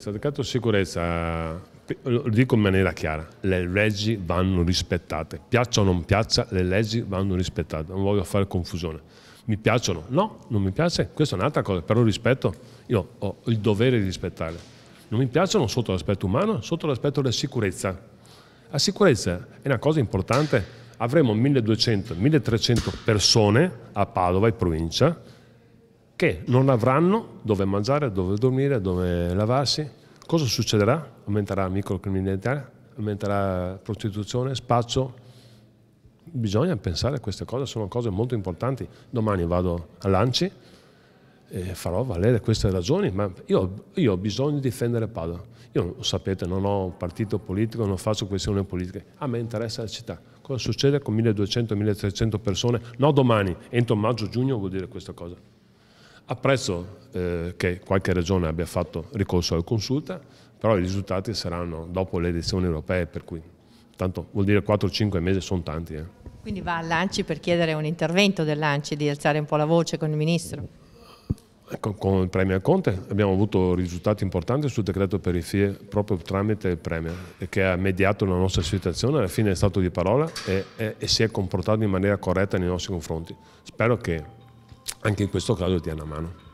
Cercato sicurezza, lo dico in maniera chiara, le leggi vanno rispettate, piaccia o non piaccia, le leggi vanno rispettate, non voglio fare confusione. Mi piacciono? No, non mi piace, questa è un'altra cosa, però rispetto, io ho il dovere di rispettare. Non mi piacciono sotto l'aspetto umano, sotto l'aspetto della sicurezza. La sicurezza è una cosa importante, avremo 1200-1300 persone a Padova e provincia che non avranno dove mangiare, dove dormire, dove lavarsi. Cosa succederà? Aumenterà la microcriminalità, aumenterà la prostituzione, spaccio. Bisogna pensare a queste cose, sono cose molto importanti. Domani vado a Lanci e farò valere queste ragioni, ma io, io ho bisogno di difendere Padova. Io, sapete, non ho partito politico, non faccio questioni politiche. A me interessa la città. Cosa succede con 1200-1300 persone? No domani, entro maggio-giugno vuol dire questa cosa. Apprezzo eh, che qualche regione abbia fatto ricorso alla consulta, però i risultati saranno dopo le elezioni europee, per cui tanto vuol dire 4-5 mesi sono tanti. Eh. Quindi va all'Anci per chiedere un intervento dell'Anci di alzare un po' la voce con il Ministro? Ecco, con il Premier Conte abbiamo avuto risultati importanti sul decreto periferie proprio tramite il Premier che ha mediato la nostra situazione, alla fine è stato di parola e, e, e si è comportato in maniera corretta nei nostri confronti. Spero che anche in questo caso ti hanno una mano.